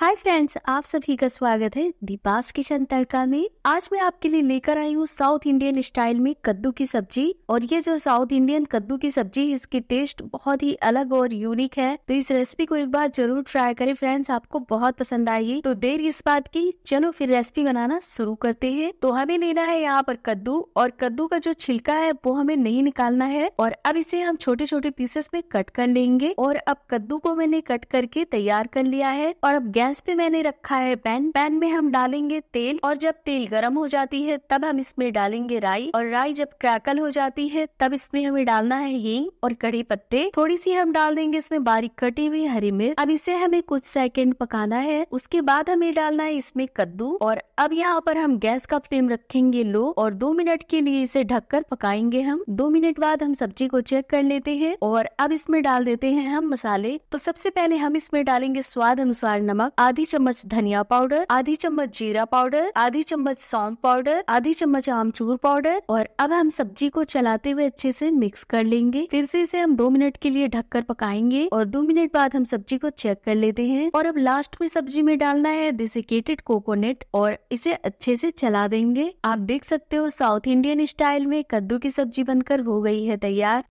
hi friends आप सभी का स्वागत है दीपास किचन तड़का में आज मैं आपके लिए लेकर आई हूँ साउथ इंडियन स्टाइल में कद्दू की सब्जी और ये जो साउथ इंडियन कद्दू की सब्जी इसकी टेस्ट बहुत ही अलग और यूनिक है तो इस रेसिपी को एक बार जरूर ट्राई करें फ्रेंड्स आपको बहुत पसंद आएगी तो देर इस बात की चलो फिर रेसिपी बनाना शुरू करते है तो हमें लेना है यहाँ पर कद्दू और कद्दू का जो छिलका है वो हमें नहीं निकालना है और अब इसे हम छोटे छोटे पीसेस में कट कर लेंगे और अब कद्दू को मैंने कट करके तैयार कर लिया है और अब गैस गैस पे मैंने रखा है पैन पैन में हम डालेंगे तेल और जब तेल गर्म हो जाती है तब हम इसमें डालेंगे राई और राई जब क्रैकल हो जाती है तब इसमें हमें डालना है हींग और कड़ी पत्ते थोड़ी सी हम डाल देंगे इसमें बारीक कटी हुई हरी मिर्च अब इसे हमें कुछ सेकंड पकाना है उसके बाद हमें डालना है इसमें कद्दू और अब यहाँ पर हम गैस का फ्लेम रखेंगे लो और दो मिनट के लिए इसे ढककर पकाएंगे हम दो मिनट बाद हम सब्जी को चेक कर लेते हैं और अब इसमें डाल देते हैं हम मसाले तो सबसे पहले हम इसमें डालेंगे स्वाद अनुसार नमक आधी चम्मच धनिया पाउडर आधी चम्मच जीरा पाउडर आधी चम्मच सौंप पाउडर आधी चम्मच आमचूर पाउडर और अब हम सब्जी को चलाते हुए अच्छे से मिक्स कर लेंगे फिर से इसे हम दो मिनट के लिए ढककर पकाएंगे और दो मिनट बाद हम सब्जी को चेक कर लेते हैं और अब लास्ट में सब्जी में डालना है डिसिकेटेड कोकोनट और इसे अच्छे से चला देंगे आप देख सकते हो साउथ इंडियन स्टाइल में कद्दू की सब्जी बनकर हो गई है तैयार